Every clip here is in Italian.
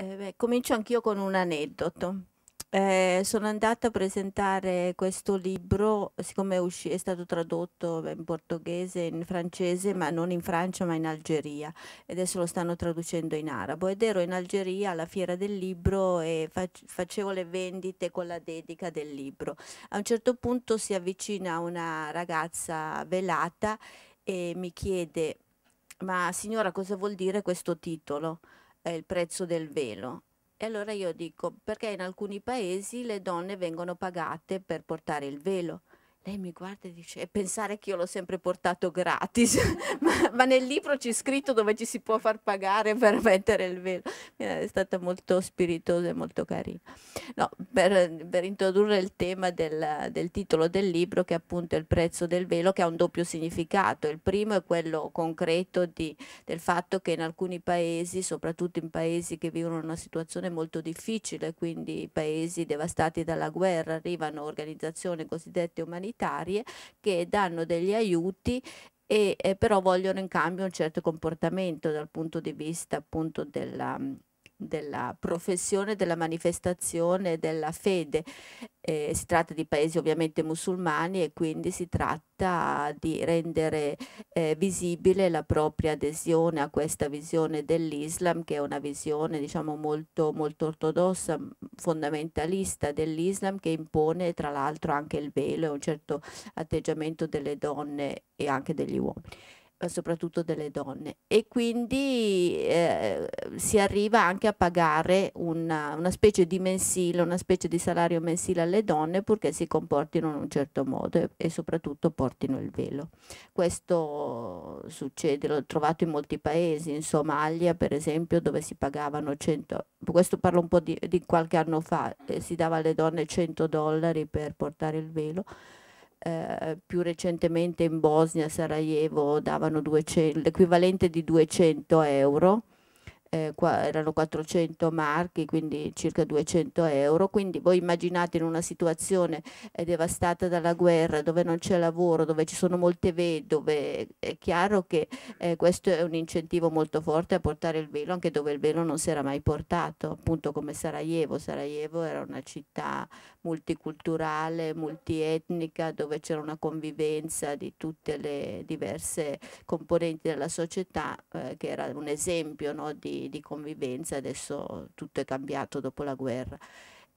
Eh, beh, comincio anch'io con un aneddoto. Eh, sono andata a presentare questo libro, siccome è, usci- è stato tradotto in portoghese, in francese, ma non in Francia, ma in Algeria, e adesso lo stanno traducendo in arabo. Ed ero in Algeria alla fiera del libro e fac- facevo le vendite con la dedica del libro. A un certo punto si avvicina una ragazza velata e mi chiede, ma signora cosa vuol dire questo titolo? è il prezzo del velo. E allora io dico perché in alcuni paesi le donne vengono pagate per portare il velo, lei mi guarda e dice, e pensare che io l'ho sempre portato gratis, ma, ma, nel libro c'è scritto dove ci si può far pagare per mettere il velo. È stata molto spiritosa e molto carina. No, per, per, introdurre il tema del, del titolo del libro, che appunto è il prezzo del velo, che ha un doppio significato. Il primo è quello concreto di, del fatto che in alcuni paesi, soprattutto in paesi che vivono una situazione molto difficile, quindi paesi devastati dalla guerra, arrivano organizzazioni cosiddette umanitarie, umanitarie che danno degli aiuti e eh, però vogliono in cambio un certo comportamento dal punto di vista appunto della, della professione, della manifestazione, della fede. Eh, si tratta di paesi ovviamente musulmani e quindi si tratta di rendere eh, visibile la propria adesione a questa visione dell'Islam che è una visione diciamo molto, molto ortodossa, fondamentalista dell'Islam che impone tra l'altro anche il velo e un certo atteggiamento delle donne e anche degli uomini. Eh, soprattutto delle donne e quindi eh, si arriva anche a pagare una, una, specie di mensile, una specie di salario mensile alle donne purché si comportino in un certo modo e, e soprattutto portino il velo. Questo succede, l'ho trovato in molti paesi, in Somalia per esempio dove si pagavano 100, questo parlo un po' di, di qualche anno fa, eh, si dava alle donne 100 dollari per portare il velo eh, più recentemente in Bosnia, Sarajevo, davano l'equivalente di 200 euro eh, qua erano 400 marchi, quindi circa 200 euro. Quindi voi immaginate in una situazione eh, devastata dalla guerra, dove non c'è lavoro, dove ci sono molte vedove, è chiaro che eh, questo è un incentivo molto forte a portare il velo anche dove il velo non si era mai portato, appunto come Sarajevo. Sarajevo era una città multiculturale, multietnica, dove c'era una convivenza di tutte le diverse componenti della società, eh, che era un esempio no, di di, convivenza, adesso tutto è cambiato dopo la guerra.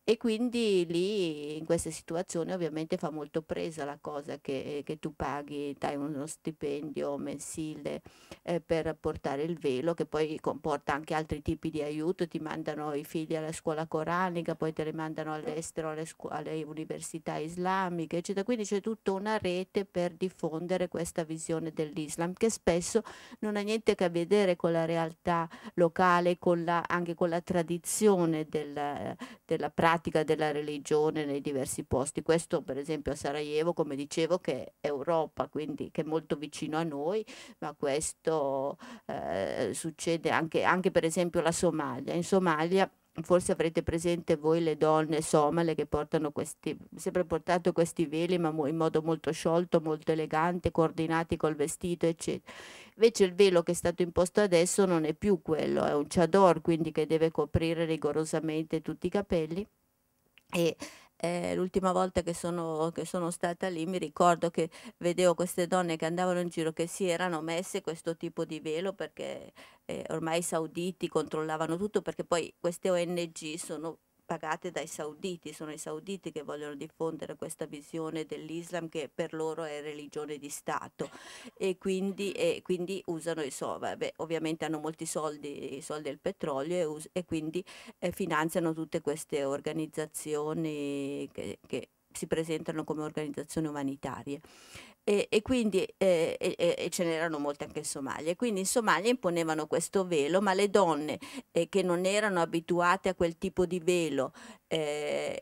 E quindi lì in queste situazioni ovviamente fa molto presa la cosa che, che tu paghi, dai uno stipendio mensile eh, per portare il velo, che poi comporta anche altri tipi di aiuto, ti mandano i figli alla scuola coranica, poi te li mandano all'estero, alle, alle università islamiche, eccetera. Quindi c'è tutta una rete per diffondere questa visione dell'Islam che spesso non ha niente a che vedere con la realtà locale, con la, anche con la tradizione del, della pratica pratica della religione nei diversi posti. Questo per esempio a Sarajevo, come dicevo, che è Europa, quindi che è molto vicino a noi, ma questo eh, succede anche, anche per esempio la Somalia. In Somalia forse avrete presente voi le donne somale che portano questi, sempre portato questi veli ma in modo molto sciolto, molto elegante, coordinati col vestito eccetera. Invece il velo che è stato imposto adesso non è più quello, è un chador quindi che deve coprire rigorosamente tutti i capelli e eh, l'ultima volta che sono, che sono, stata lì mi ricordo che vedevo queste donne che andavano in giro che si erano messe questo tipo di velo perché eh, ormai i sauditi controllavano tutto perché poi queste ONG sono pagate dai sauditi, sono i sauditi che vogliono diffondere questa visione dell'Islam che per loro è religione di Stato e quindi, e quindi usano i soldi, ovviamente hanno molti soldi, i soldi del petrolio e, e quindi eh, finanziano tutte queste organizzazioni che, che si presentano come organizzazioni umanitarie e, e, quindi eh, e, e ce n'erano molte anche in Somalia. Quindi in Somalia imponevano questo velo, ma le donne eh, che non erano abituate a quel tipo di velo eh,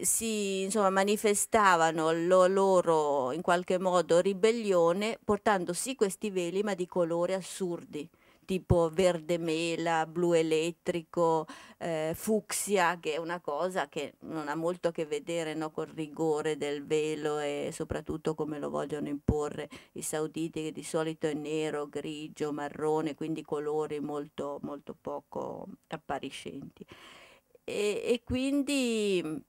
si insomma, manifestavano lo loro in qualche modo ribellione portandosi questi veli ma di colori assurdi tipo verde mela, blu elettrico, eh, fucsia, che è una cosa che non ha molto a che vedere no, col rigore del velo e soprattutto come lo vogliono imporre i sauditi, che di solito è nero, grigio, marrone, quindi colori molto, molto poco appariscenti. e, e quindi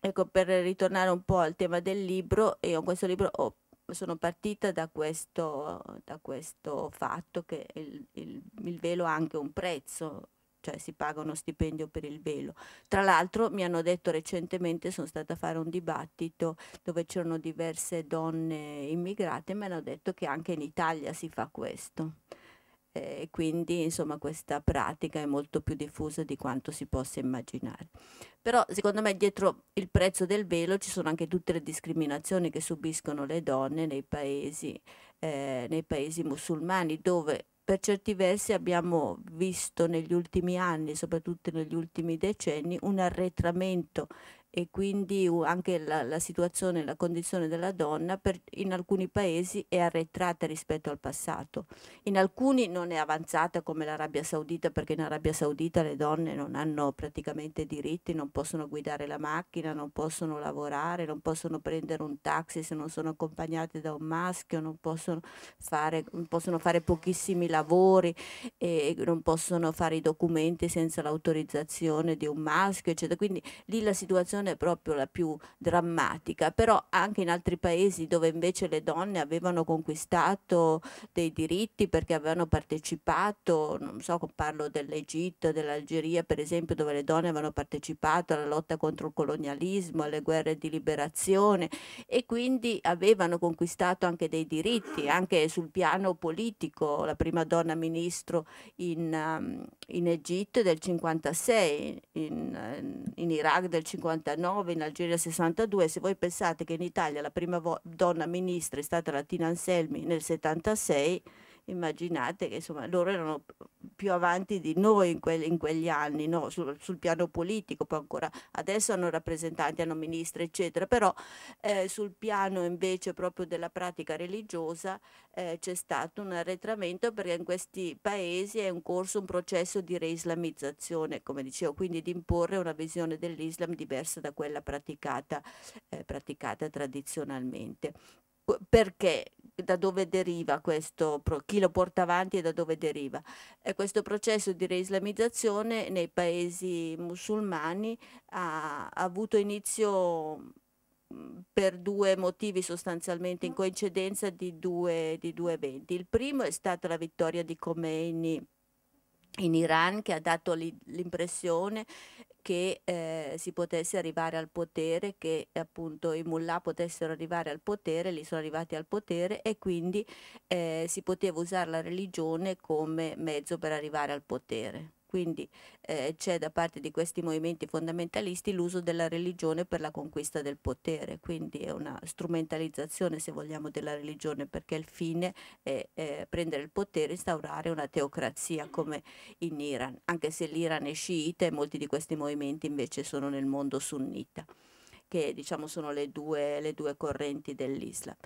Ecco, per ritornare un po' al tema del libro, io in questo libro ho sono partita da questo, da questo fatto che il, il, il velo ha anche un prezzo, cioè si paga uno stipendio per il velo. Tra l'altro mi hanno detto recentemente, sono stata a fare un dibattito dove c'erano diverse donne immigrate, mi hanno detto che anche in Italia si fa questo e eh, quindi insomma questa pratica è molto più diffusa di quanto si possa immaginare. Però secondo me dietro il prezzo del velo ci sono anche tutte le discriminazioni che subiscono le donne nei paesi, eh, nei paesi musulmani dove per certi versi abbiamo visto negli ultimi anni, soprattutto negli ultimi decenni, un arretramento e quindi anche la, la situazione, la condizione della donna per, in alcuni paesi è arretrata rispetto al passato, in alcuni non è avanzata come l'Arabia Saudita perché in Arabia Saudita le donne non hanno praticamente diritti, non possono guidare la macchina, non possono lavorare, non possono prendere un taxi se non sono accompagnate da un maschio, non possono fare, possono fare pochissimi lavori, e non possono fare i documenti senza l'autorizzazione di un maschio, eccetera. Quindi lì la situazione situazione proprio la più drammatica, però anche in altri paesi dove invece le donne avevano conquistato dei diritti perché avevano partecipato, non so, parlo dell'Egitto, dell'Algeria per esempio, dove le donne avevano partecipato alla lotta contro il colonialismo, alle guerre di liberazione e quindi avevano conquistato anche dei diritti, anche sul piano politico, la prima donna ministro in, um, in Egitto del 56, in, in, Iraq del 59, in Algeria del 62. Se voi pensate che in Italia la prima donna ministra è stata la Tina Anselmi nel 76, immaginate che insomma, loro erano più avanti di noi in, que in quegli anni, no? sul, sul, piano politico, poi ancora adesso hanno rappresentanti, hanno ministri, eccetera, però eh, sul piano invece proprio della pratica religiosa eh, c'è stato un arretramento perché in questi paesi è in corso un processo di reislamizzazione, come dicevo, quindi di imporre una visione dell'Islam diversa da quella praticata, eh, praticata tradizionalmente perché da dove deriva questo, chi lo porta avanti e da dove deriva. E eh, questo processo di reislamizzazione nei paesi musulmani ha, ha avuto inizio mm, per due motivi sostanzialmente in coincidenza di due, di due eventi. Il primo è stata la vittoria di Khomeini in Iran che ha dato l'impressione che eh, si potesse arrivare al potere, che appunto i mullah potessero arrivare al potere, lì sono arrivati al potere e quindi eh, si poteva usare la religione come mezzo per arrivare al potere. Quindi eh, c'è da parte di questi movimenti fondamentalisti l'uso della religione per la conquista del potere, quindi è una strumentalizzazione se vogliamo della religione perché il fine è eh, prendere il potere, e instaurare una teocrazia come in Iran, anche se l'Iran è sciita e molti di questi movimenti invece sono nel mondo sunnita, che diciamo sono le due, le due correnti dell'Islam.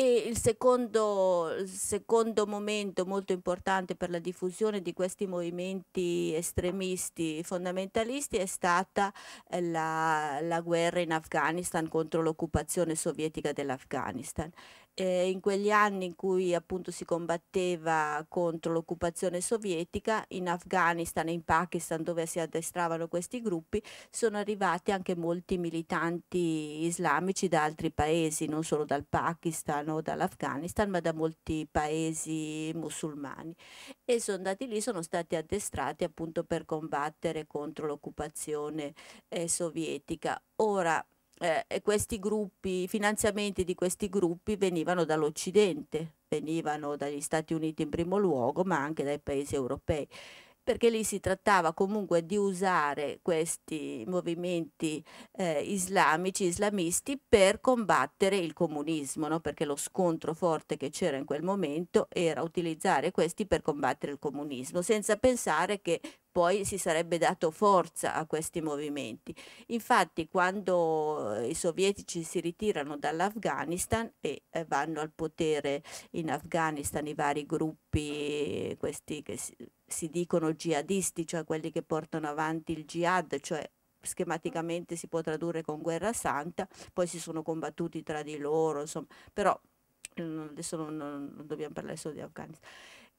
E il secondo, il secondo, momento molto importante per la diffusione di questi movimenti estremisti fondamentalisti è stata eh, la, la guerra in Afghanistan contro l'occupazione sovietica dell'Afghanistan eh, in quegli anni in cui appunto si combatteva contro l'occupazione sovietica in Afghanistan e in Pakistan dove si addestravano questi gruppi sono arrivati anche molti militanti islamici da altri paesi, non solo dal Pakistan o dall'Afghanistan ma da molti paesi musulmani e sono andati lì, sono stati addestrati appunto per combattere contro l'occupazione eh, sovietica. Ora, eh, questi gruppi, i finanziamenti di questi gruppi venivano dall'Occidente, venivano dagli Stati Uniti in primo luogo, ma anche dai paesi europei perché lì si trattava comunque di usare questi movimenti eh, islamici, islamisti, per combattere il comunismo, no? perché lo scontro forte che c'era in quel momento era utilizzare questi per combattere il comunismo, senza pensare che poi si sarebbe dato forza a questi movimenti. Infatti quando eh, i sovietici si ritirano dall'Afghanistan e eh, vanno al potere in Afghanistan i vari gruppi, eh, questi che si, si dicono jihadisti, cioè quelli che portano avanti il jihad, cioè schematicamente si può tradurre con guerra santa, poi si sono combattuti tra di loro, insomma, però mm, adesso non, non dobbiamo parlare solo di Afghanistan.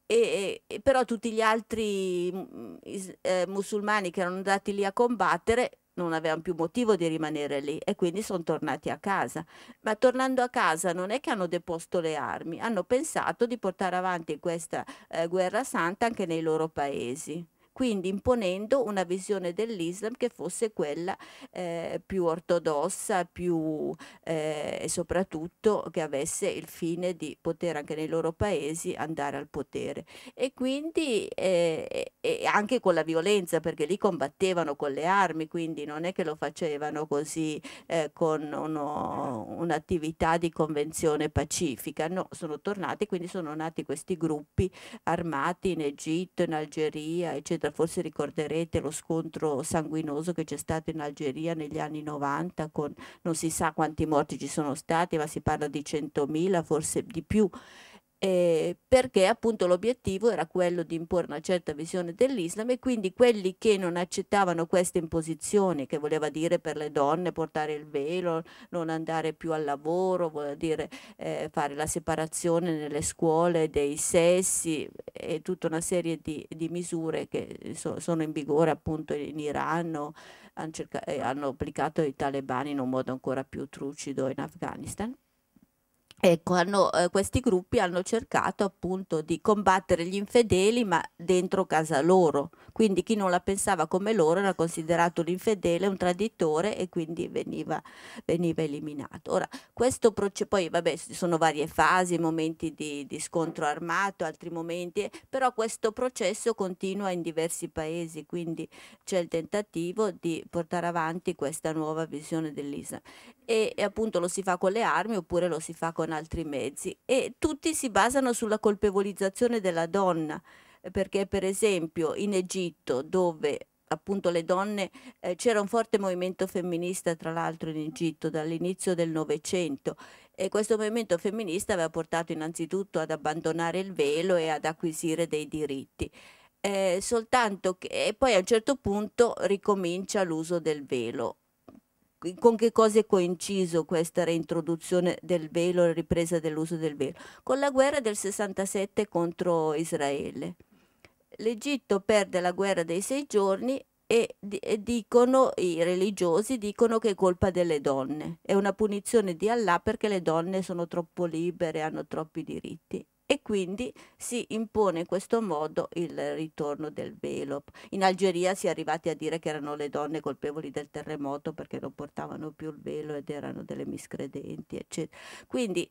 E, e, però tutti gli altri mm, eh, musulmani che erano andati lì a combattere non avevano più motivo di rimanere lì e quindi sono tornati a casa. Ma tornando a casa non è che hanno deposto le armi, hanno pensato di portare avanti questa eh, guerra santa anche nei loro paesi quindi imponendo una visione dell'Islam che fosse quella eh, più ortodossa, più eh, e soprattutto che avesse il fine di poter anche nei loro paesi andare al potere. E quindi eh, e anche con la violenza, perché lì combattevano con le armi, quindi non è che lo facevano così eh, con un'attività di convenzione pacifica, no, sono tornati, quindi sono nati questi gruppi armati in Egitto, in Algeria, eccetera guerra, forse ricorderete lo scontro sanguinoso che c'è stato in Algeria negli anni 90 con non si sa quanti morti ci sono stati, ma si parla di 100.000, forse di più eh, perché appunto l'obiettivo era quello di imporre una certa visione dell'Islam e quindi quelli che non accettavano queste imposizioni, che voleva dire per le donne portare il velo, non andare più al lavoro, voleva dire eh, fare la separazione nelle scuole dei sessi e tutta una serie di, di misure che eh, so, sono in vigore appunto in Iran o hanno, eh, hanno applicato i talebani in un modo ancora più trucido in Afghanistan. Ecco, hanno, eh, questi gruppi hanno cercato appunto di combattere gli infedeli ma dentro casa loro, quindi chi non la pensava come loro era considerato un infedele, un traditore e quindi veniva, veniva eliminato. Ora, questo processo, poi vabbè, ci sono varie fasi, momenti di, di scontro armato, altri momenti, però questo processo continua in diversi paesi, quindi c'è il tentativo di portare avanti questa nuova visione dell'Islam. E, e, appunto lo si fa con le armi oppure lo si fa con altri mezzi e tutti si basano sulla colpevolizzazione della donna eh, perché per esempio in Egitto dove appunto le donne, eh, c'era un forte movimento femminista tra l'altro in Egitto dall'inizio del Novecento e questo movimento femminista aveva portato innanzitutto ad abbandonare il velo e ad acquisire dei diritti. Eh, soltanto che e poi a un certo punto ricomincia l'uso del velo. Con che cosa è coinciso questa reintroduzione del velo la ripresa dell'uso del velo? Con la guerra del 67 contro Israele l'Egitto perde la guerra dei sei giorni e, e dicono, i religiosi dicono che è colpa delle donne, è una punizione di Allah perché le donne sono troppo libere, hanno troppi diritti e quindi si impone in questo modo il ritorno del velo. In Algeria si è arrivati a dire che erano le donne colpevoli del terremoto perché non portavano più il velo ed erano delle miscredenti, eccetera. Quindi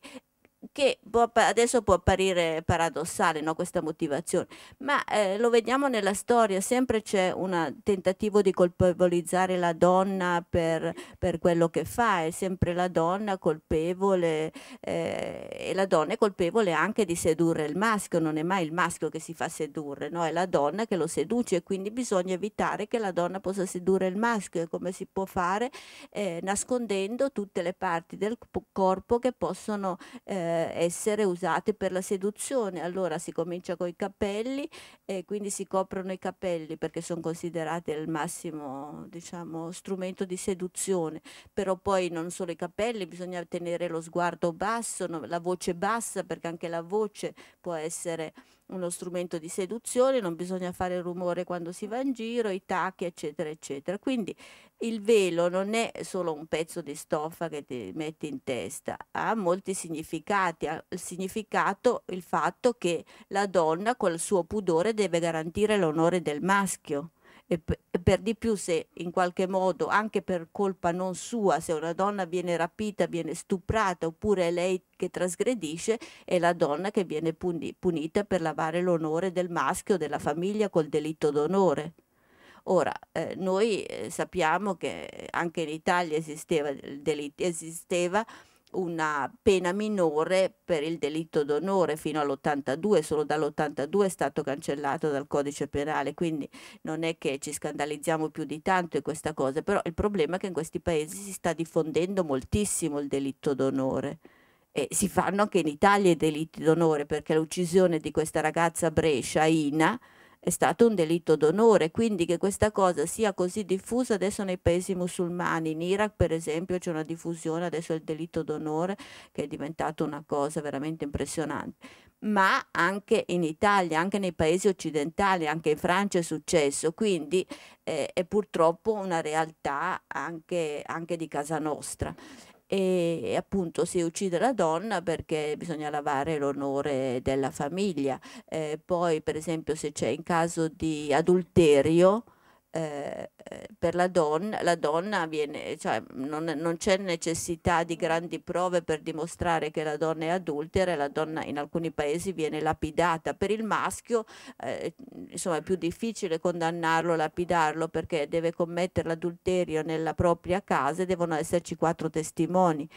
che può, adesso può apparire paradossale no, questa motivazione, ma eh, lo vediamo nella storia, sempre c'è un tentativo di colpevolizzare la donna per, per, quello che fa, è sempre la donna colpevole eh, e la donna è colpevole anche di sedurre il maschio, non è mai il maschio che si fa sedurre, no? è la donna che lo seduce, quindi bisogna evitare che la donna possa sedurre il maschio, come si può fare eh, nascondendo tutte le parti del corpo che possono... Eh, eh, essere usate per la seduzione. Allora si comincia con i capelli e quindi si coprono i capelli perché sono considerati il massimo diciamo, strumento di seduzione, però poi non solo i capelli, bisogna tenere lo sguardo basso, no, la voce bassa perché anche la voce può essere uno strumento di seduzione, non bisogna fare rumore quando si va in giro, i tacchi, eccetera, eccetera. Quindi il velo non è solo un pezzo di stoffa che ti metti in testa, ha molti significati, ha il significato il fatto che la donna col suo pudore deve garantire l'onore del maschio e per di più se in qualche modo, anche per colpa non sua, se una donna viene rapita, viene stuprata oppure è lei che trasgredisce, è la donna che viene puni punita per lavare l'onore del maschio, della famiglia col delitto d'onore. Ora, eh, noi eh, sappiamo che anche in Italia esisteva, delitto, esisteva una pena minore per il delitto d'onore fino all'82, solo dall'82 è stato cancellato dal codice penale, quindi non è che ci scandalizziamo più di tanto in questa cosa, però il problema è che in questi paesi si sta diffondendo moltissimo il delitto d'onore. E si fanno anche in Italia i delitti d'onore perché l'uccisione di questa ragazza Brescia, Ina, è stato un delitto d'onore, quindi che questa cosa sia così diffusa adesso nei paesi musulmani, in Iraq per esempio c'è una diffusione adesso del delitto d'onore che è diventato una cosa veramente impressionante, ma anche in Italia, anche nei paesi occidentali, anche in Francia è successo, quindi eh, è purtroppo una realtà anche, anche di casa nostra e appunto si uccide la donna perché bisogna lavare l'onore della famiglia. Eh, poi per esempio se c'è in caso di adulterio eh, per la donna, la donna viene, cioè non, non c'è necessità di grandi prove per dimostrare che la donna è adultera e la donna in alcuni paesi viene lapidata. Per il maschio eh, insomma, è più difficile condannarlo, lapidarlo perché deve commettere l'adulterio nella propria casa e devono esserci quattro testimoni.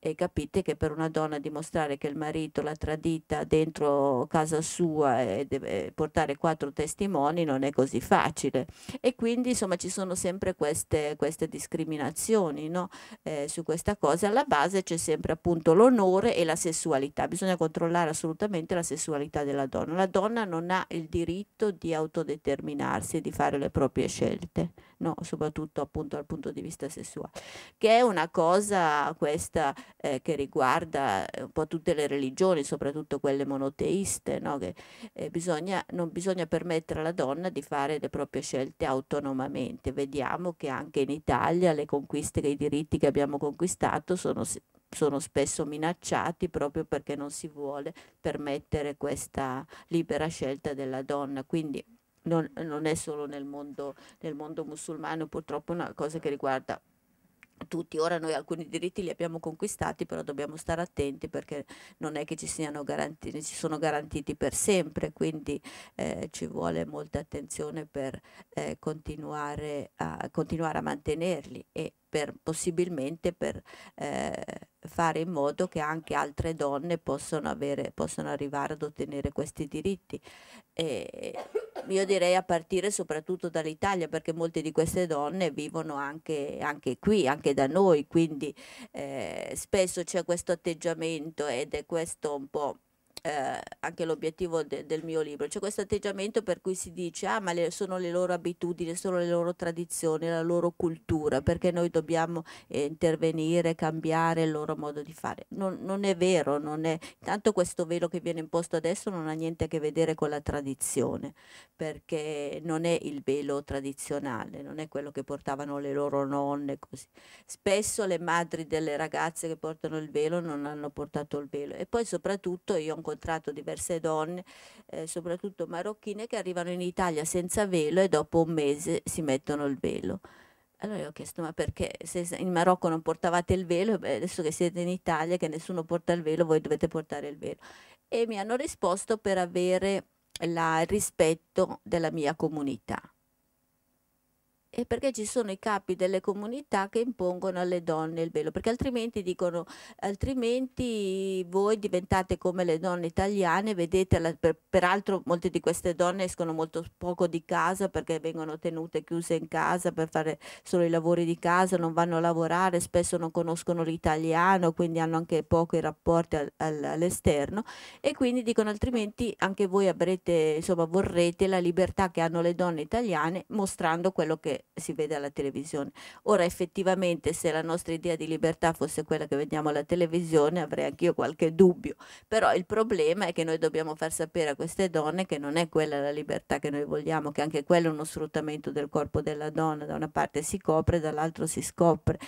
E capite che per una donna dimostrare che il marito l'ha tradita dentro casa sua e deve portare quattro testimoni non è così facile. E quindi insomma ci sono sono sempre queste, queste discriminazioni no? eh, su questa cosa. Alla base c'è sempre appunto l'onore e la sessualità, bisogna controllare assolutamente la sessualità della donna. La donna non ha il diritto di autodeterminarsi e di fare le proprie scelte no? soprattutto appunto dal punto di vista sessuale, che è una cosa questa eh, che riguarda eh, un po' tutte le religioni, soprattutto quelle monoteiste, no? che eh, bisogna, non bisogna permettere alla donna di fare le proprie scelte autonomamente. Vediamo che anche in Italia le conquiste, i diritti che abbiamo conquistato sono sono spesso minacciati proprio perché non si vuole permettere questa libera scelta della donna. Quindi non, non è solo nel mondo, nel mondo musulmano, purtroppo è una cosa che riguarda tutti. Ora noi alcuni diritti li abbiamo conquistati, però dobbiamo stare attenti perché non è che ci siano garantiti, ci sono garantiti per sempre, quindi eh, ci vuole molta attenzione per eh, continuare, a, continuare, a, mantenerli e per, possibilmente per eh, fare in modo che anche altre donne possano, avere, possano arrivare ad ottenere questi diritti. E, io direi a partire soprattutto dall'Italia perché molte di queste donne vivono anche, anche qui, anche da noi, quindi eh, spesso c'è questo atteggiamento ed è questo un po' eh, anche l'obiettivo de del mio libro, c'è questo atteggiamento per cui si dice ah ma le sono le loro abitudini, sono le loro tradizioni, la loro cultura, perché noi dobbiamo eh, intervenire, cambiare il loro modo di fare. Non, non è vero, non è... tanto questo velo che viene imposto adesso non ha niente a che vedere con la tradizione, perché non è il velo tradizionale, non è quello che portavano le loro nonne. Così. Spesso le madri delle ragazze che portano il velo non hanno portato il velo e poi soprattutto io ho incontrato diverse donne, eh, soprattutto marocchine, che arrivano in Italia senza velo e dopo un mese si mettono il velo. Allora io ho chiesto, ma perché se in Marocco non portavate il velo, adesso che siete in Italia, che nessuno porta il velo, voi dovete portare il velo. E mi hanno risposto per avere la, il rispetto della mia comunità e perché ci sono i capi delle comunità che impongono alle donne il velo, perché altrimenti dicono altrimenti voi diventate come le donne italiane, vedete, la, per, peraltro molte di queste donne escono molto poco di casa perché vengono tenute chiuse in casa per fare solo i lavori di casa, non vanno a lavorare, spesso non conoscono l'italiano, quindi hanno anche poco i rapporti al, all'esterno e quindi dicono altrimenti anche voi avrete, insomma, vorrete la libertà che hanno le donne italiane mostrando quello che si vede alla televisione. Ora effettivamente se la nostra idea di libertà fosse quella che vediamo alla televisione avrei anch'io qualche dubbio, però il problema è che noi dobbiamo far sapere a queste donne che non è quella la libertà che noi vogliamo, che anche quello è uno sfruttamento del corpo della donna, da una parte si copre, dall'altra si scopre,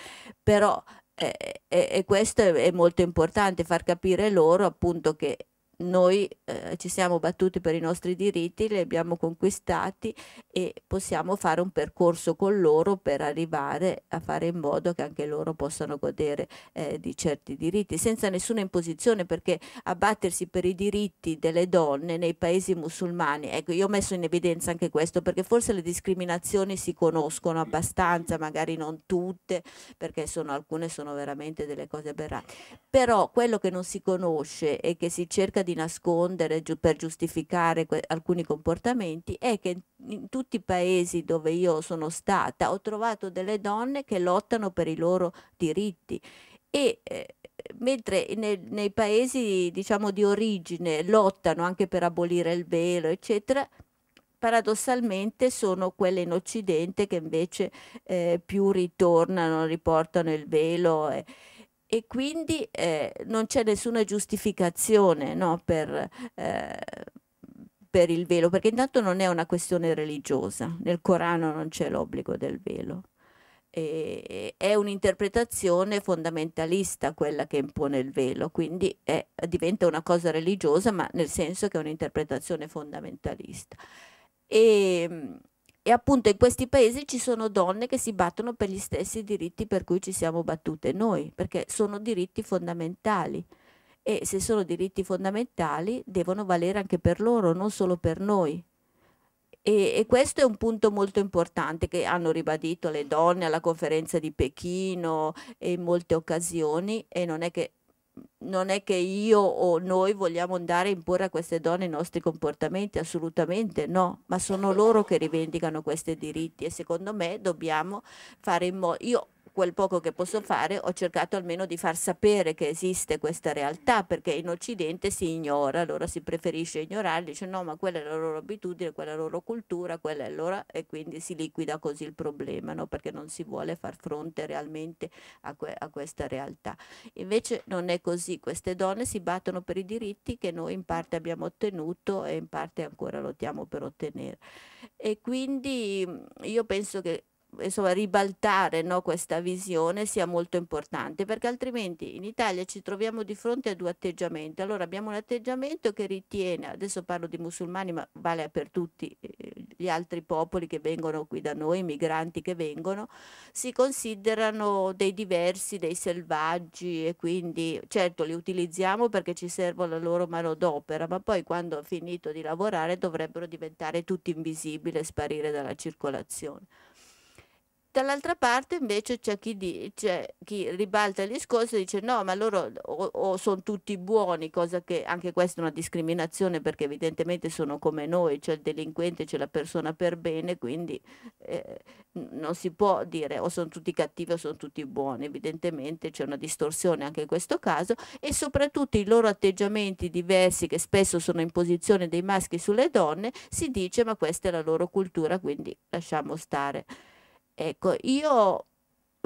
però eh, eh, e eh, questo è, è molto importante, far capire loro appunto che noi eh, ci siamo battuti per i nostri diritti, li abbiamo conquistati e possiamo fare un percorso con loro per arrivare a fare in modo che anche loro possano godere eh, di certi diritti, senza nessuna imposizione, perché a battersi per i diritti delle donne nei paesi musulmani, ecco io ho messo in evidenza anche questo, perché forse le discriminazioni si conoscono abbastanza, magari non tutte, perché sono, alcune sono veramente delle cose berrate, però quello che non si conosce e che si cerca di nascondere giu per giustificare alcuni comportamenti è che in, tutti i paesi dove io sono stata ho trovato delle donne che lottano per i loro diritti e eh, mentre nei, nei paesi diciamo, di origine lottano anche per abolire il velo eccetera paradossalmente sono quelle in occidente che invece eh, più ritornano riportano il velo eh e quindi eh, non c'è nessuna giustificazione no, per, eh, per, il velo, perché intanto non è una questione religiosa, nel Corano non c'è l'obbligo del velo. E, è un'interpretazione fondamentalista quella che impone il velo, quindi è, diventa una cosa religiosa, ma nel senso che è un'interpretazione fondamentalista. E, ehm, e appunto in questi paesi ci sono donne che si battono per gli stessi diritti per cui ci siamo battute noi, perché sono diritti fondamentali e se sono diritti fondamentali devono valere anche per loro, non solo per noi. E, e, questo è un punto molto importante che hanno ribadito le donne alla conferenza di Pechino e in molte occasioni e non è che non è che io o noi vogliamo andare a imporre a queste donne i nostri comportamenti, assolutamente no, ma sono loro che rivendicano questi diritti e secondo me dobbiamo fare in modo, io quel poco che posso fare ho cercato almeno di far sapere che esiste questa realtà perché in Occidente si ignora, allora si preferisce ignorare, dice no ma quella è la loro abitudine, quella è la loro cultura, quella è loro e quindi si liquida così il problema no? perché non si vuole far fronte realmente a, que a questa realtà. Invece non è così, queste donne si battono per i diritti che noi in parte abbiamo ottenuto e in parte ancora lottiamo per ottenere. E quindi io penso che insomma, ribaltare no, questa visione sia molto importante, perché altrimenti in Italia ci troviamo di fronte a due atteggiamenti. Allora abbiamo un atteggiamento che ritiene, adesso parlo di musulmani, ma vale per tutti eh, gli altri popoli che vengono qui da noi, i migranti che vengono, si considerano dei diversi, dei selvaggi e quindi certo li utilizziamo perché ci servono la loro mano d'opera, ma poi quando ho finito di lavorare dovrebbero diventare tutti invisibili e sparire dalla circolazione. Dall'altra parte invece c'è chi, di, chi ribalta il discorso e dice no, ma loro o, o sono tutti buoni, cosa che anche questa è una discriminazione perché evidentemente sono come noi, c'è il delinquente, c'è la persona per bene, quindi eh, non si può dire o sono tutti cattivi o sono tutti buoni, evidentemente c'è una distorsione anche in questo caso e soprattutto i loro atteggiamenti diversi che spesso sono in posizione dei maschi sulle donne, si dice ma questa è la loro cultura, quindi lasciamo stare. Ecco, io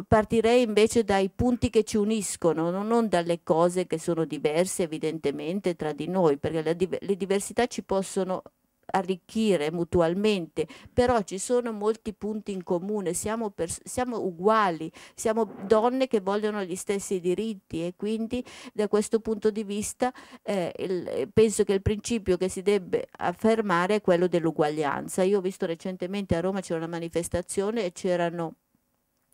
partirei invece dai punti che ci uniscono, non dalle cose che sono diverse evidentemente tra di noi, perché le diversità ci possono arricchire mutualmente, però ci sono molti punti in comune, siamo, siamo, uguali, siamo donne che vogliono gli stessi diritti e quindi da questo punto di vista eh, il, eh, penso che il principio che si debba affermare è quello dell'uguaglianza. Io ho visto recentemente a Roma c'era una manifestazione e c'erano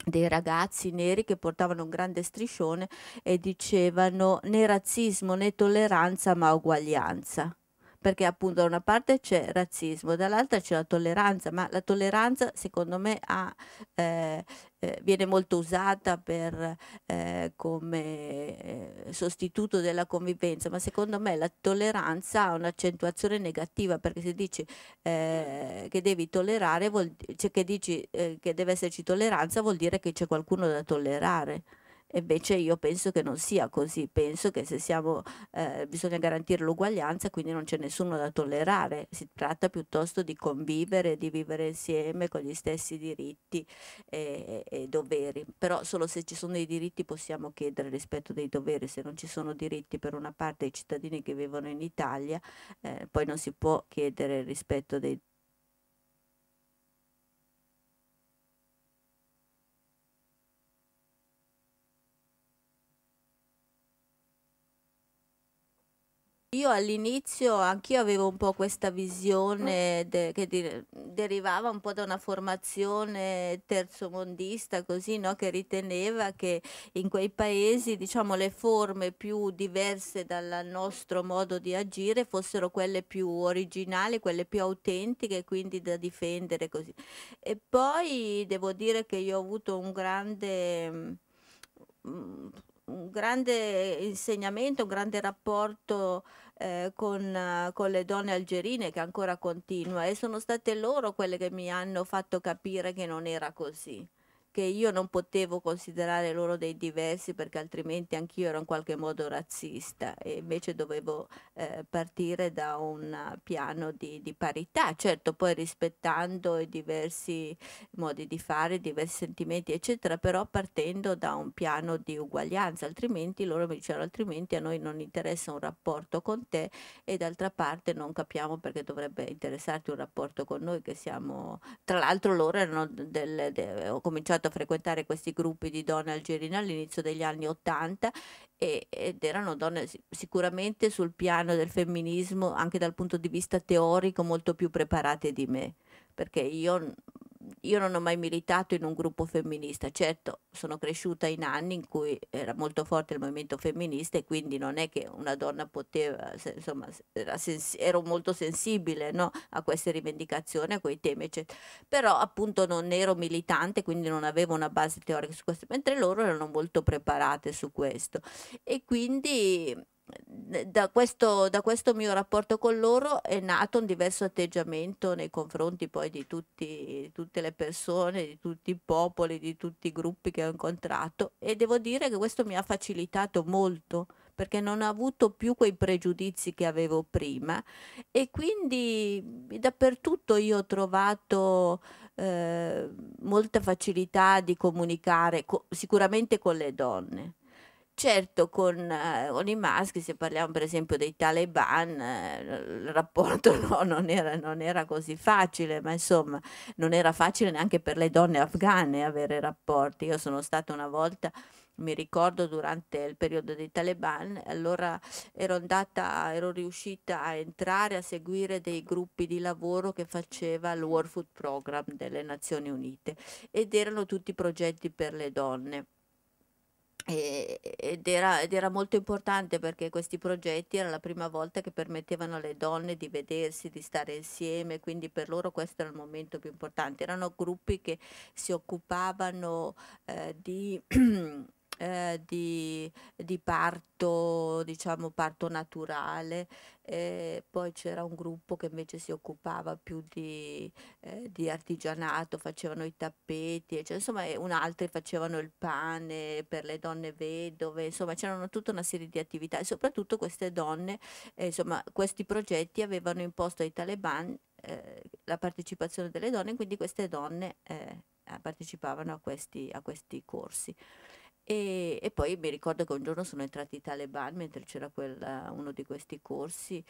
dei ragazzi neri che portavano un grande striscione e dicevano né razzismo né tolleranza ma uguaglianza perché appunto da una parte c'è razzismo, dall'altra c'è la tolleranza, ma la tolleranza secondo me ha, eh, eh, viene molto usata per, eh, come eh, sostituto della convivenza, ma secondo me la tolleranza ha un'accentuazione negativa perché se dici eh, che devi tollerare, vuol, cioè che dici eh, che deve esserci tolleranza vuol dire che c'è qualcuno da tollerare invece io penso che non sia così, penso che se siamo, eh, bisogna garantire l'uguaglianza, quindi non c'è nessuno da tollerare, si tratta piuttosto di convivere, di vivere insieme con gli stessi diritti e, e doveri, però solo se ci sono dei diritti possiamo chiedere rispetto dei doveri, se non ci sono diritti per una parte dei cittadini che vivono in Italia, eh, poi non si può chiedere rispetto dei diritti Io all'inizio anch'io avevo un po' questa visione de che de derivava un po' da una formazione terzomondista, così, no? che riteneva che in quei paesi diciamo, le forme più diverse dal nostro modo di agire fossero quelle più originali, quelle più autentiche, quindi da difendere così. E poi devo dire che io ho avuto un grande... Mm, un grande insegnamento, un grande rapporto eh, con, eh, con, le donne algerine che ancora continua e sono state loro quelle che mi hanno fatto capire che non era così che io non potevo considerare loro dei diversi perché altrimenti anch'io ero in qualche modo razzista e invece dovevo eh, partire da un piano di, di, parità, certo poi rispettando i diversi modi di fare, i diversi sentimenti eccetera, però partendo da un piano di uguaglianza, altrimenti loro mi dicevano altrimenti a noi non interessa un rapporto con te e d'altra parte non capiamo perché dovrebbe interessarti un rapporto con noi che siamo, tra l'altro loro erano delle, de, ho cominciato iniziato a frequentare questi gruppi di donne algerine all'inizio degli anni Ottanta ed erano donne sicuramente sul piano del femminismo, anche dal punto di vista teorico, molto più preparate di me, perché io io non ho mai militato in un gruppo femminista, certo sono cresciuta in anni in cui era molto forte il movimento femminista e quindi non è che una donna poteva, se, insomma, sens- ero molto sensibile no? a queste rivendicazioni, a quei temi, eccetera. però appunto non ero militante, quindi non avevo una base teorica su questo, mentre loro erano molto preparate su questo. E quindi da questo, da questo, mio rapporto con loro è nato un diverso atteggiamento nei confronti poi di, tutti, tutte le persone, di tutti i popoli, di tutti i gruppi che ho incontrato e devo dire che questo mi ha facilitato molto perché non ho avuto più quei pregiudizi che avevo prima e quindi dappertutto io ho trovato eh, molta facilità di comunicare co sicuramente con le donne Certo, con, eh, con, i maschi, se parliamo per esempio dei taliban, eh, il rapporto no, non, era, non, era, così facile, ma insomma non era facile neanche per le donne afghane avere rapporti. Io sono stata una volta, mi ricordo, durante il periodo dei taliban, allora ero andata, ero riuscita a entrare a seguire dei gruppi di lavoro che faceva il World Food Program delle Nazioni Unite ed erano tutti progetti per le donne ed era, ed era, molto importante perché questi progetti era la prima volta che permettevano alle donne di vedersi, di stare insieme, quindi per loro questo era il momento più importante. Erano gruppi che si occupavano eh, di eh, di, di, parto, diciamo parto naturale, eh, poi c'era un gruppo che invece si occupava più di, eh, di artigianato, facevano i tappeti, cioè, insomma un altro facevano il pane per le donne vedove, insomma c'erano tutta una serie di attività e soprattutto queste donne, eh, insomma questi progetti avevano imposto ai taliban eh, la partecipazione delle donne, quindi queste donne eh, partecipavano a questi, a questi corsi. E, e, poi mi ricordo che un giorno sono entrati i talebani mentre c'era quella, uno di questi corsi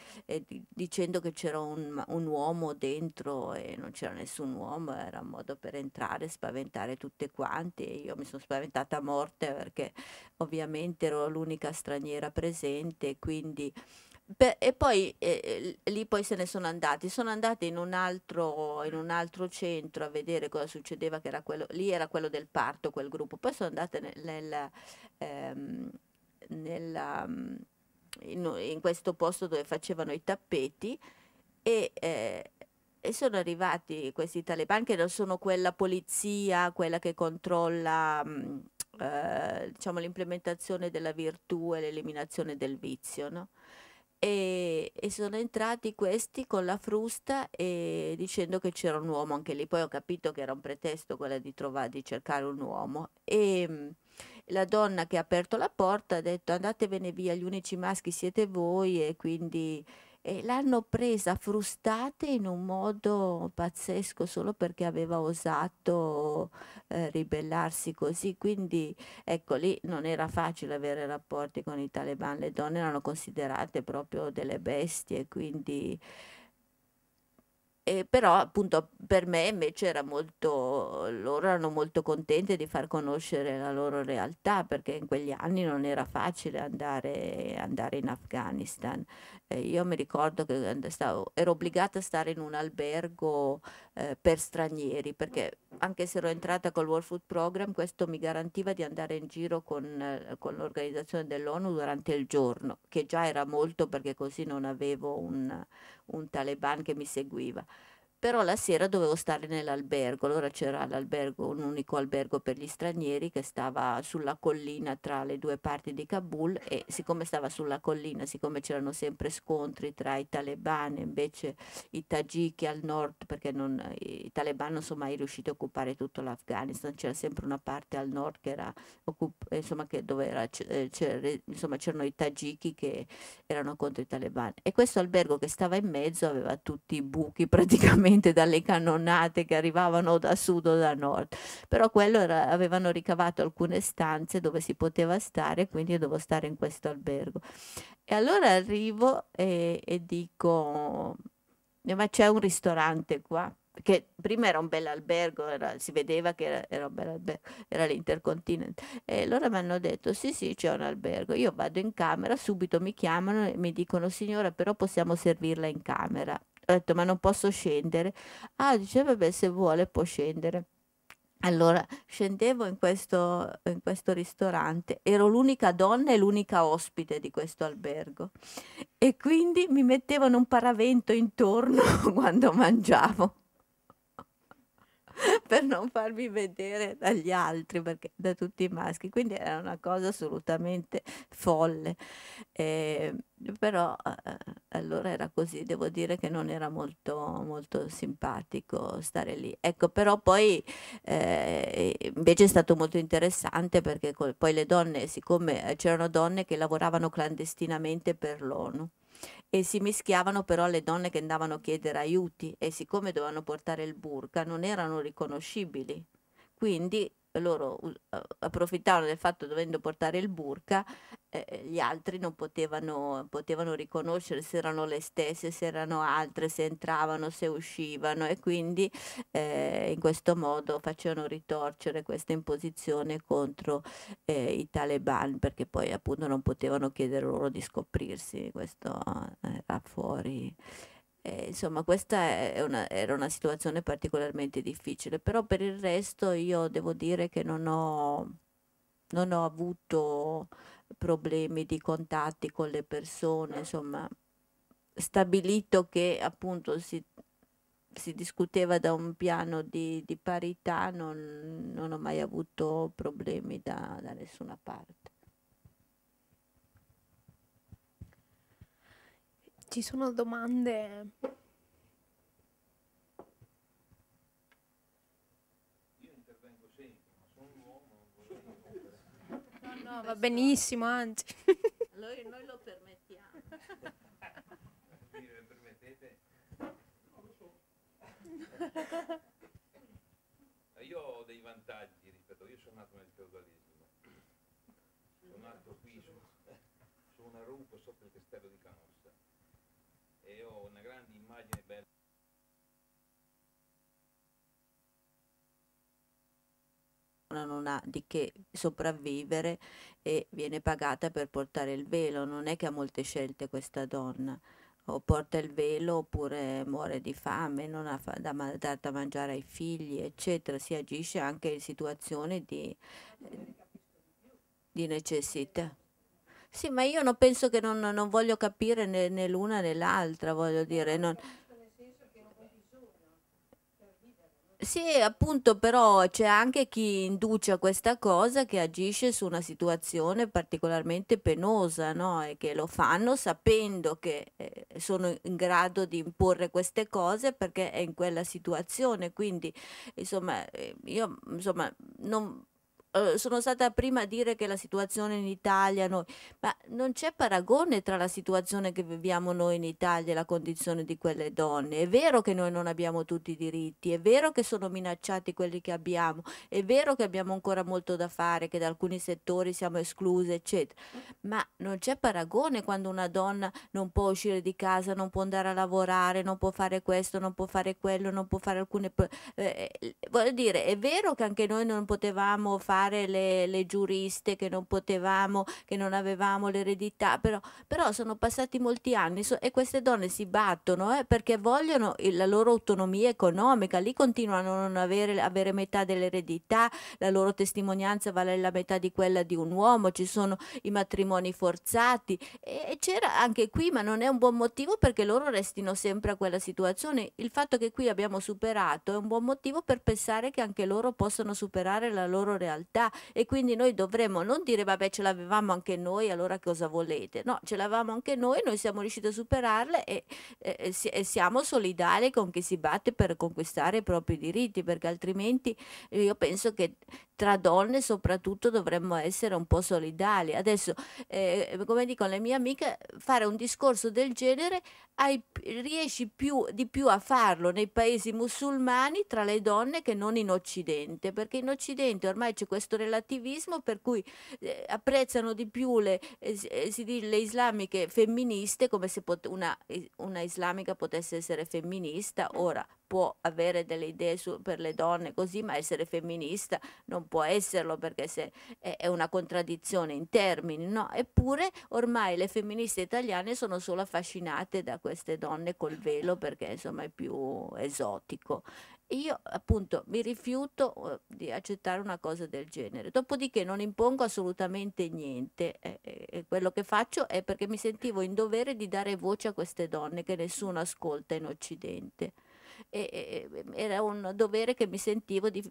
di, dicendo che c'era un, un, uomo dentro e non c'era nessun uomo, era un modo per entrare, spaventare tutte quante e io mi sono spaventata a morte perché ovviamente ero l'unica straniera presente quindi Beh, e poi eh, lì poi se ne sono andati, sono andati in un, altro, in un altro centro a vedere cosa succedeva, che era quello, lì era quello del parto, quel gruppo, poi sono andate nel, nel, ehm, nella, in, in, questo posto dove facevano i tappeti e, eh, e sono arrivati questi talebani che non sono quella polizia, quella che controlla mh, mm, eh, diciamo, l'implementazione della virtù e l'eliminazione del vizio. No? e, e, sono entrati questi con la frusta e dicendo che c'era un uomo anche lì. Poi ho capito che era un pretesto quello di, trovare, di cercare un uomo. E mm, la donna che ha aperto la porta ha detto andatevene via, gli unici maschi siete voi e quindi e l'hanno presa frustate in un modo pazzesco solo perché aveva osato eh, ribellarsi così. Quindi ecco lì non era facile avere rapporti con i talebani, le donne erano considerate proprio delle bestie, quindi e però appunto per me invece era molto, loro erano molto contenti di far conoscere la loro realtà perché in quegli anni non era facile andare, andare in Afghanistan. Eh, io mi ricordo che stavo, ero obbligata a stare in un albergo eh, per stranieri, perché anche se ero entrata col World Food Program, questo mi garantiva di andare in giro con, eh, con l'organizzazione dell'ONU durante il giorno, che già era molto perché così non avevo un, un taliban che mi seguiva però la sera dovevo stare nell'albergo, allora c'era l'albergo, un unico albergo per gli stranieri che stava sulla collina tra le due parti di Kabul e siccome stava sulla collina, siccome c'erano sempre scontri tra i talebani, invece i tagiki al nord, perché non, i talebani non sono mai riusciti a occupare tutto l'Afghanistan, c'era sempre una parte al nord che era, insomma, che dove era, eh, c'era, insomma, c'erano i tagiki che erano contro i talebani e questo albergo che stava in mezzo aveva tutti i buchi praticamente sicuramente dalle cannonate che arrivavano da sud o da nord, però quello era, avevano ricavato alcune stanze dove si poteva stare, quindi io devo stare in questo albergo. E allora arrivo e, e dico, eh, ma c'è un ristorante qua? Che prima era un bel albergo, era, si vedeva che era, era un bel albergo, era l'Intercontinent. E loro mi hanno detto: Sì, sì, c'è un albergo. Io vado in camera, subito mi chiamano e mi dicono: Signora, però possiamo servirla in camera ho detto ma non posso scendere. Ah, dice vabbè se vuole può scendere. Allora scendevo in questo, in questo ristorante, ero l'unica donna e l'unica ospite di questo albergo e quindi mi mettevano un paravento intorno quando mangiavo per non farmi vedere dagli altri, perché, da tutti i maschi, quindi era una cosa assolutamente folle. Eh, però eh, allora era così, devo dire che non era molto, molto simpatico stare lì. Ecco, però poi eh, invece è stato molto interessante perché poi le donne, siccome eh, c'erano donne che lavoravano clandestinamente per l'ONU, e si mischiavano però le donne che andavano a chiedere aiuti e siccome dovevano portare il burka non erano riconoscibili. Quindi loro approfittavano del fatto dovendo portare il burka, eh, eh, gli altri non potevano, potevano, riconoscere se erano le stesse, se erano altre, se entravano, se uscivano e quindi eh, in questo modo facevano ritorcere questa imposizione contro eh, i taliban perché poi appunto non potevano chiedere loro di scoprirsi, questo eh, era fuori eh, insomma, questa una, era una situazione particolarmente difficile, però per il resto io devo dire che non ho, non ho avuto problemi di contatti con le persone, insomma, stabilito che appunto si si discuteva da un piano di, di parità, non, non, ho mai avuto problemi da, da nessuna parte. ci sono domande No, va benissimo, anzi. Allora noi lo permettiamo. Mi permettete? Non lo so. Io ho dei vantaggi ripeto, io sono nato nel feudalismo, sono nato qui sono una rupa sotto il castello di Canossa, e ho una grande immagine bella. non ha di che sopravvivere e viene pagata per portare il velo, non è che ha molte scelte questa donna, o porta il velo oppure muore di fame, non ha da, ma- da, da mangiare ai figli, eccetera, si agisce anche in situazioni di, di necessità. Sì, ma io non penso che non, non voglio capire né, né l'una né l'altra, voglio dire. Non... Sì, appunto, però c'è anche chi induce a questa cosa che agisce su una situazione particolarmente penosa, no? E che lo fanno sapendo che eh, sono in grado di imporre queste cose perché è in quella situazione. Quindi, insomma, eh, io insomma, non eh, sono stata prima a dire che la situazione in Italia, noi, ma non c'è paragone tra la situazione che viviamo noi in Italia e la condizione di quelle donne. È vero che noi non abbiamo tutti i diritti, è vero che sono minacciati quelli che abbiamo, è vero che abbiamo ancora molto da fare, che da alcuni settori siamo escluse, eccetera, ma non c'è paragone quando una donna non può uscire di casa, non può andare a lavorare, non può fare questo, non può fare quello, non può fare alcune... Eh, eh, voglio dire, è vero che anche noi non potevamo fare fare le, le giuriste che non potevamo, che non avevamo l'eredità, però, però sono passati molti anni so, e queste donne si battono eh, perché vogliono il, la loro autonomia economica, lì continuano a non avere, avere metà dell'eredità, la loro testimonianza vale la metà di quella di un uomo, ci sono i matrimoni forzati e, e c'era anche qui, ma non è un buon motivo perché loro restino sempre a quella situazione. Il fatto che qui abbiamo superato è un buon motivo per pensare che anche loro possano superare la loro realtà verità e quindi noi dovremmo non dire vabbè ce l'avevamo anche noi, allora cosa volete? No, ce l'avevamo anche noi, noi siamo riusciti a superarle e, e, e siamo solidali con chi si batte per conquistare i propri diritti, perché altrimenti io penso che tra donne soprattutto dovremmo essere un po' solidali. Adesso, eh, come dicono le mie amiche, fare un discorso del genere hai, riesci più, di più a farlo nei paesi musulmani tra le donne che non in Occidente, perché in Occidente ormai c'è questo questo relativismo per cui eh, apprezzano di più le, eh, eh le, islamiche femministe come se una, una islamica potesse essere femminista, mm. ora può avere delle idee su, per le donne così, ma essere femminista non può esserlo perché se, è, è, una contraddizione in termini, no? Eppure ormai le femministe italiane sono solo affascinate da queste donne col velo perché insomma è più esotico io appunto mi rifiuto eh, di accettare una cosa del genere. Dopodiché non impongo assolutamente niente. Eh, eh, quello che faccio è perché mi sentivo in dovere di dare voce a queste donne che nessuno ascolta in Occidente. E, e, era un dovere che mi sentivo di,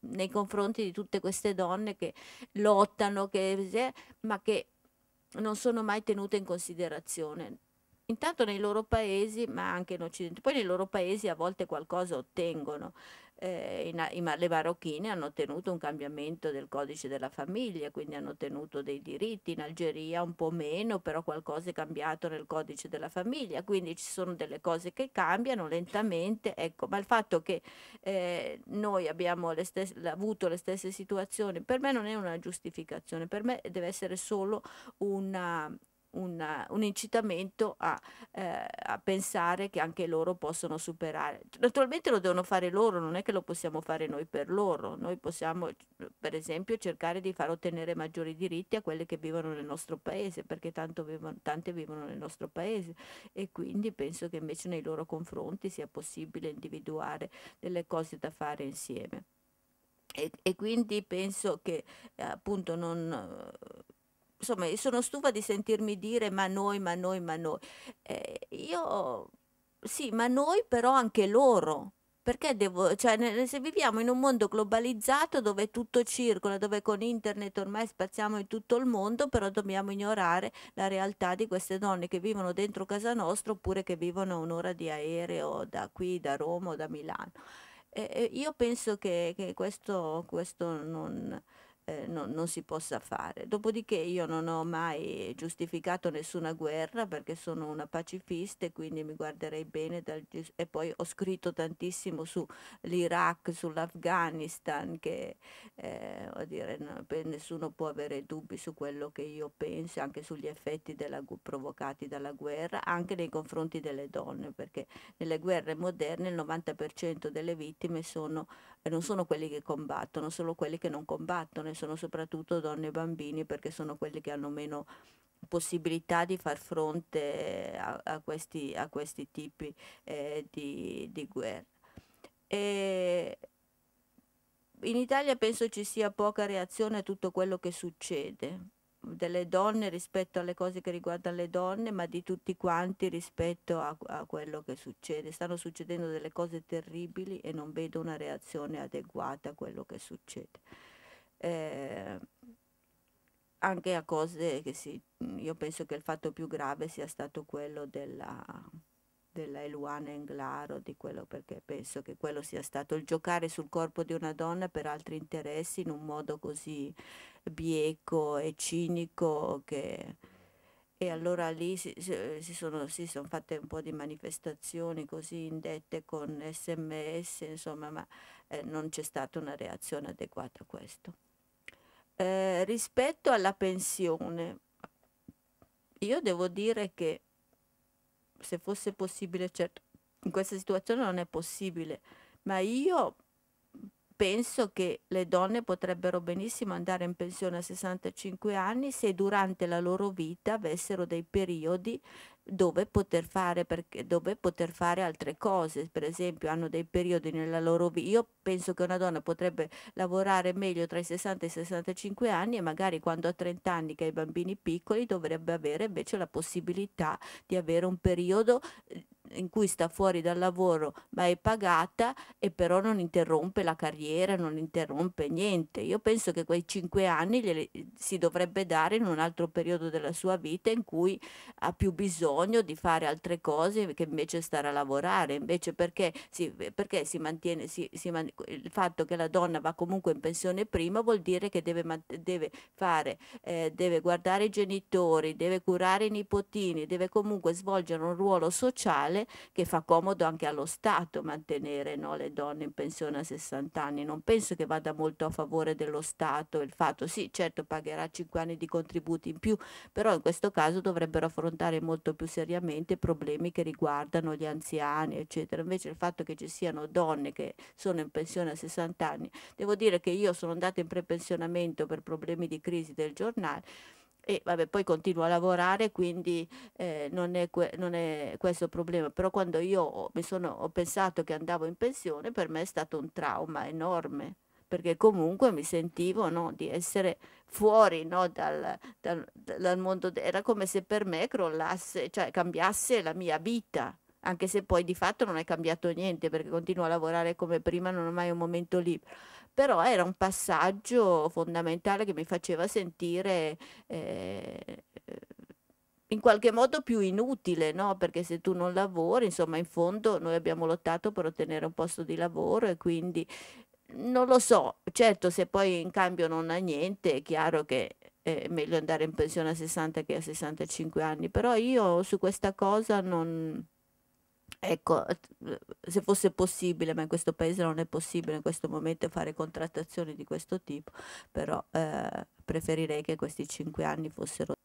nei confronti di tutte queste donne che lottano, che, eh, ma che non sono mai tenute in considerazione intanto nei loro paesi, ma anche in Occidente, poi nei loro paesi a volte qualcosa ottengono. Eh, in, in, le marocchine hanno ottenuto un cambiamento del codice della famiglia, quindi hanno ottenuto dei diritti, in Algeria un po' meno, però qualcosa è cambiato nel codice della famiglia, quindi ci sono delle cose che cambiano lentamente, ecco, ma il fatto che eh, noi abbiamo le stesse, avuto le stesse situazioni per me non è una giustificazione, per me deve essere solo una, una, un incitamento a, eh, a, pensare che anche loro possono superare. Naturalmente lo devono fare loro, non è che lo possiamo fare noi per loro, noi possiamo per esempio cercare di far ottenere maggiori diritti a quelle che vivono nel nostro paese, perché vivono, tante vivono nel nostro paese e quindi penso che invece nei loro confronti sia possibile individuare delle cose da fare insieme. E, e, quindi penso che eh, appunto non, insomma, sono stufa di sentirmi dire ma noi, ma noi, ma noi. Eh, io sì, ma noi però anche loro. Perché devo, cioè, se viviamo in un mondo globalizzato dove tutto circola, dove con internet ormai spaziamo in tutto il mondo, però dobbiamo ignorare la realtà di queste donne che vivono dentro casa nostra oppure che vivono un'ora di aereo da qui, da Roma o da Milano. Eh, io penso che, che questo, questo non, eh, no, non si possa fare. Dopodiché io non ho mai giustificato nessuna guerra perché sono una pacifista e quindi mi guarderei bene dal, e poi ho scritto tantissimo sull'Iraq, sull'Afghanistan che eh, dire, no, nessuno può avere dubbi su quello che io penso, anche sugli effetti della, provocati dalla guerra, anche nei confronti delle donne perché nelle guerre moderne il 90% delle vittime sono, eh, non sono quelli che combattono, sono quelli che non combattono donne sono soprattutto donne e bambini perché sono quelli che hanno meno possibilità di far fronte eh, a, a, questi, a questi, tipi eh, di, di, guerra. E in Italia penso ci sia poca reazione a tutto quello che succede delle donne rispetto alle cose che riguardano le donne, ma di tutti quanti rispetto a, a quello che succede. Stanno succedendo delle cose terribili e non vedo una reazione adeguata a quello che succede eh, anche a cose che si... Io penso che il fatto più grave sia stato quello della, della Eluana Englaro, di quello perché penso che quello sia stato il giocare sul corpo di una donna per altri interessi in un modo così bieco e cinico che... E allora lì si, si, sono, si sono fatte un po' di manifestazioni così indette con sms, insomma, ma eh, non c'è stata una reazione adeguata a questo. Eh, rispetto alla pensione, io devo dire che se fosse possibile, certo, in questa situazione non è possibile, ma io penso che le donne potrebbero benissimo andare in pensione a 65 anni se durante la loro vita avessero dei periodi dove poter, fare, perché, dove poter fare, altre cose, per esempio hanno dei periodi nella loro vita. Io penso che una donna potrebbe lavorare meglio tra i 60 e i 65 anni e magari quando ha 30 anni che ha i bambini piccoli dovrebbe avere invece la possibilità di avere un periodo in cui sta fuori dal lavoro ma è pagata e però non interrompe la carriera, non interrompe niente. Io penso che quei cinque anni glieli, eh, si dovrebbe dare in un altro periodo della sua vita in cui ha più bisogno di fare altre cose che invece stare a lavorare, invece perché, sì, eh, perché si mantiene, si, si man... il fatto che la donna va comunque in pensione prima vuol dire che deve, deve fare, eh, deve guardare i genitori, deve curare i nipotini, deve comunque svolgere un ruolo sociale che fa comodo anche allo Stato mantenere no, le donne in pensione a 60 anni. Non penso che vada molto a favore dello Stato il fatto, sì, certo pagherà 5 anni di contributi in più, però in questo caso dovrebbero affrontare molto più seriamente problemi che riguardano gli anziani, eccetera. Invece il fatto che ci siano donne che sono in pensione a 60 anni, devo dire che io sono andata in prepensionamento per problemi di crisi del giornale, e vabbè, poi continuo a lavorare, quindi eh, non, è que- non, è questo il problema. Però quando io ho, sono, ho pensato che andavo in pensione, per me è stato un trauma enorme, perché comunque mi sentivo no, di essere fuori no, dal, dal, dal, mondo, era come se per me crollasse, cioè cambiasse la mia vita. Anche se poi di fatto non è cambiato niente perché continuo a lavorare come prima, non ho mai un momento libero però era un passaggio fondamentale che mi faceva sentire eh, in qualche modo più inutile, no? perché se tu non lavori, insomma, in fondo noi abbiamo lottato per ottenere un posto di lavoro e quindi non lo so, certo se poi in cambio non ha niente è chiaro che eh, è meglio andare in pensione a 60 che a 65 anni, però io su questa cosa non, Ecco, eh, se fosse possibile, ma in questo paese non è possibile in questo momento fare contrattazioni di questo tipo, però eh, preferirei che questi cinque anni fossero